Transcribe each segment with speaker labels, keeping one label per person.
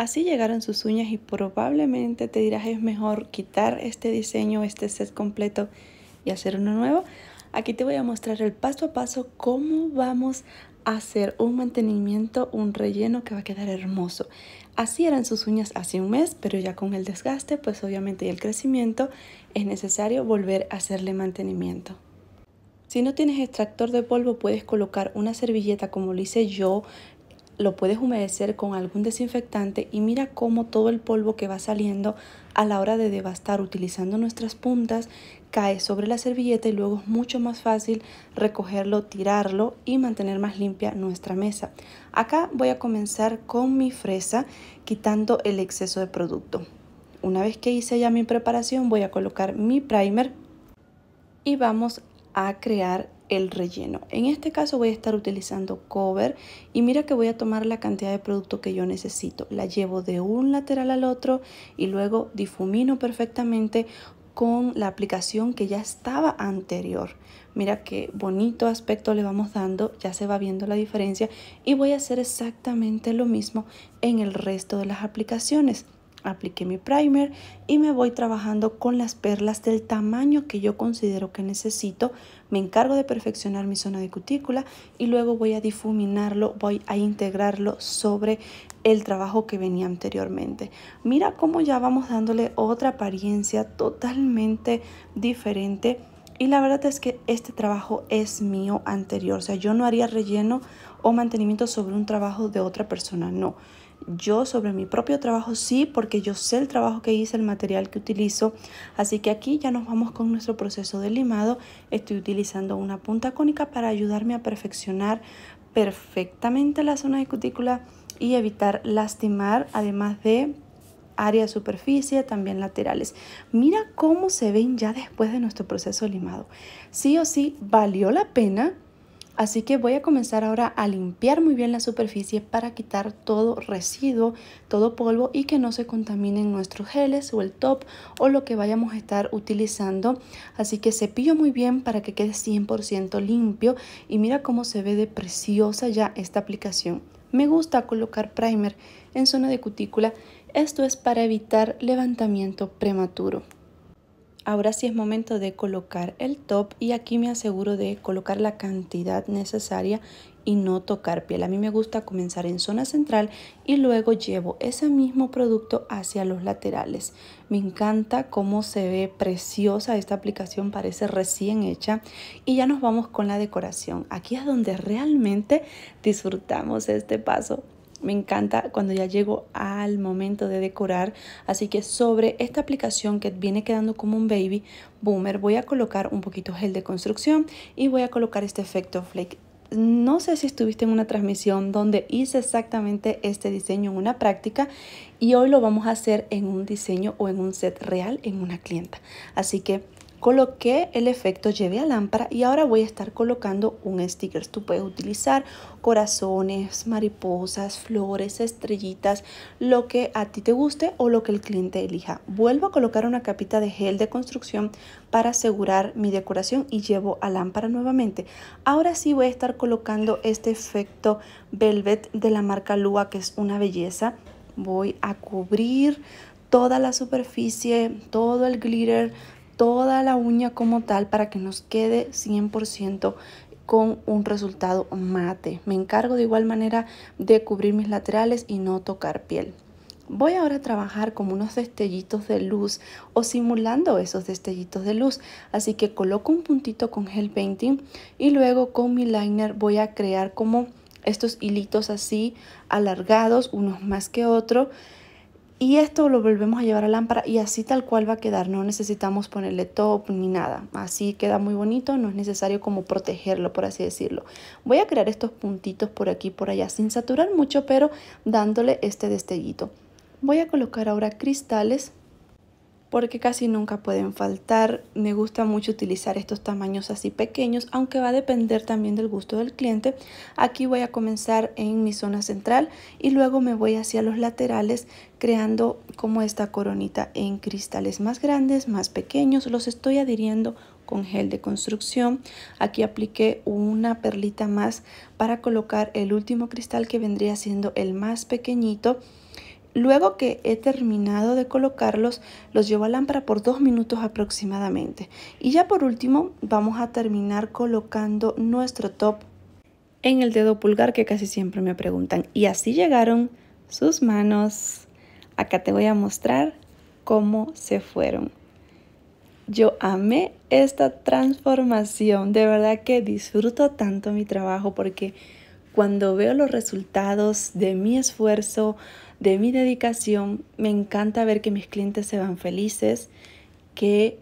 Speaker 1: Así llegaron sus uñas y probablemente te dirás es mejor quitar este diseño, este set completo y hacer uno nuevo. Aquí te voy a mostrar el paso a paso cómo vamos a hacer un mantenimiento, un relleno que va a quedar hermoso. Así eran sus uñas hace un mes, pero ya con el desgaste, pues obviamente y el crecimiento, es necesario volver a hacerle mantenimiento. Si no tienes extractor de polvo, puedes colocar una servilleta como lo hice yo, lo puedes humedecer con algún desinfectante y mira cómo todo el polvo que va saliendo a la hora de devastar utilizando nuestras puntas cae sobre la servilleta y luego es mucho más fácil recogerlo, tirarlo y mantener más limpia nuestra mesa. Acá voy a comenzar con mi fresa quitando el exceso de producto. Una vez que hice ya mi preparación voy a colocar mi primer y vamos a crear el relleno. En este caso voy a estar utilizando cover y mira que voy a tomar la cantidad de producto que yo necesito. La llevo de un lateral al otro y luego difumino perfectamente con la aplicación que ya estaba anterior. Mira qué bonito aspecto le vamos dando, ya se va viendo la diferencia y voy a hacer exactamente lo mismo en el resto de las aplicaciones apliqué mi primer y me voy trabajando con las perlas del tamaño que yo considero que necesito. Me encargo de perfeccionar mi zona de cutícula y luego voy a difuminarlo, voy a integrarlo sobre el trabajo que venía anteriormente. Mira cómo ya vamos dándole otra apariencia totalmente diferente. Y la verdad es que este trabajo es mío anterior. O sea, yo no haría relleno o mantenimiento sobre un trabajo de otra persona, no yo sobre mi propio trabajo sí, porque yo sé el trabajo que hice, el material que utilizo. Así que aquí ya nos vamos con nuestro proceso de limado. Estoy utilizando una punta cónica para ayudarme a perfeccionar perfectamente la zona de cutícula y evitar lastimar, además de área de superficie, también laterales. Mira cómo se ven ya después de nuestro proceso de limado. Sí o sí, valió la pena Así que voy a comenzar ahora a limpiar muy bien la superficie para quitar todo residuo, todo polvo y que no se contaminen nuestros geles o el top o lo que vayamos a estar utilizando. Así que cepillo muy bien para que quede 100% limpio y mira cómo se ve de preciosa ya esta aplicación. Me gusta colocar primer en zona de cutícula, esto es para evitar levantamiento prematuro. Ahora sí es momento de colocar el top y aquí me aseguro de colocar la cantidad necesaria y no tocar piel. A mí me gusta comenzar en zona central y luego llevo ese mismo producto hacia los laterales. Me encanta cómo se ve preciosa esta aplicación, parece recién hecha. Y ya nos vamos con la decoración. Aquí es donde realmente disfrutamos este paso. Me encanta cuando ya llego al momento de decorar. Así que sobre esta aplicación que viene quedando como un baby boomer, voy a colocar un poquito gel de construcción y voy a colocar este efecto flake no sé si estuviste en una transmisión donde hice exactamente este diseño en una práctica y hoy lo vamos a hacer en un diseño o en un set real en una clienta. Así que Coloqué el efecto lleve a lámpara y ahora voy a estar colocando un sticker. Tú puedes utilizar corazones, mariposas, flores, estrellitas, lo que a ti te guste o lo que el cliente elija. Vuelvo a colocar una capita de gel de construcción para asegurar mi decoración y llevo a lámpara nuevamente. Ahora sí voy a estar colocando este efecto velvet de la marca Lua que es una belleza. Voy a cubrir toda la superficie, todo el glitter, toda la uña como tal para que nos quede 100% con un resultado mate. Me encargo de igual manera de cubrir mis laterales y no tocar piel. Voy ahora a trabajar como unos destellitos de luz o simulando esos destellitos de luz. Así que coloco un puntito con gel painting y luego con mi liner voy a crear como estos hilitos así alargados, unos más que otros y esto lo volvemos a llevar a lámpara y así tal cual va a quedar. No necesitamos ponerle top ni nada. Así queda muy bonito. No es necesario como protegerlo, por así decirlo. Voy a crear estos puntitos por aquí por allá sin saturar mucho, pero dándole este destellito. Voy a colocar ahora cristales porque casi nunca pueden faltar. Me gusta mucho utilizar estos tamaños así pequeños, aunque va a depender también del gusto del cliente. Aquí voy a comenzar en mi zona central y luego me voy hacia los laterales creando como esta coronita en cristales más grandes, más pequeños. Los estoy adhiriendo con gel de construcción. Aquí apliqué una perlita más para colocar el último cristal que vendría siendo el más pequeñito. Luego que he terminado de colocarlos, los llevo a lámpara por dos minutos aproximadamente. Y ya por último, vamos a terminar colocando nuestro top en el dedo pulgar que casi siempre me preguntan. Y así llegaron sus manos. Acá te voy a mostrar cómo se fueron. Yo amé esta transformación. De verdad que disfruto tanto mi trabajo porque cuando veo los resultados de mi esfuerzo, de mi dedicación, me encanta ver que mis clientes se van felices, que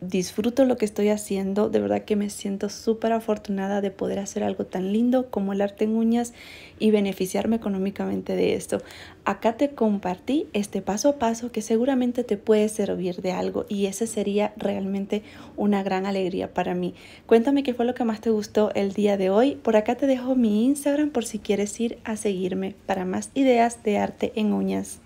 Speaker 1: disfruto lo que estoy haciendo. De verdad que me siento súper afortunada de poder hacer algo tan lindo como el arte en uñas y beneficiarme económicamente de esto. Acá te compartí este paso a paso que seguramente te puede servir de algo y ese sería realmente una gran alegría para mí. Cuéntame qué fue lo que más te gustó el día de hoy. Por acá te dejo mi Instagram por si quieres ir a seguirme para más ideas de arte en uñas.